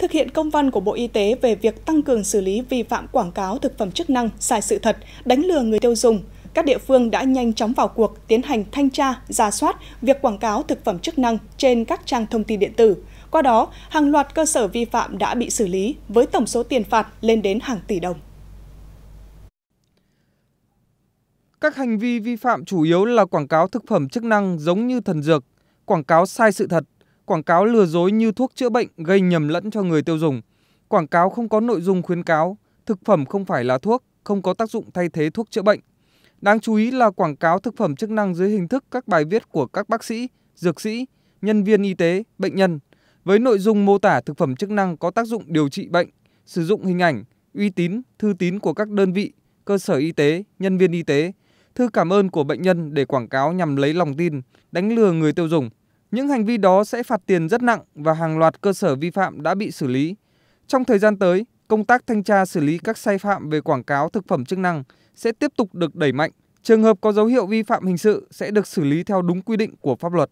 thực hiện công văn của Bộ Y tế về việc tăng cường xử lý vi phạm quảng cáo thực phẩm chức năng sai sự thật, đánh lừa người tiêu dùng, các địa phương đã nhanh chóng vào cuộc tiến hành thanh tra, ra soát việc quảng cáo thực phẩm chức năng trên các trang thông tin điện tử. Qua đó, hàng loạt cơ sở vi phạm đã bị xử lý với tổng số tiền phạt lên đến hàng tỷ đồng. Các hành vi vi phạm chủ yếu là quảng cáo thực phẩm chức năng giống như thần dược, quảng cáo sai sự thật, quảng cáo lừa dối như thuốc chữa bệnh gây nhầm lẫn cho người tiêu dùng. Quảng cáo không có nội dung khuyến cáo, thực phẩm không phải là thuốc, không có tác dụng thay thế thuốc chữa bệnh. Đáng chú ý là quảng cáo thực phẩm chức năng dưới hình thức các bài viết của các bác sĩ, dược sĩ, nhân viên y tế, bệnh nhân với nội dung mô tả thực phẩm chức năng có tác dụng điều trị bệnh, sử dụng hình ảnh, uy tín, thư tín của các đơn vị, cơ sở y tế, nhân viên y tế, thư cảm ơn của bệnh nhân để quảng cáo nhằm lấy lòng tin, đánh lừa người tiêu dùng. Những hành vi đó sẽ phạt tiền rất nặng và hàng loạt cơ sở vi phạm đã bị xử lý. Trong thời gian tới, công tác thanh tra xử lý các sai phạm về quảng cáo thực phẩm chức năng sẽ tiếp tục được đẩy mạnh. Trường hợp có dấu hiệu vi phạm hình sự sẽ được xử lý theo đúng quy định của pháp luật.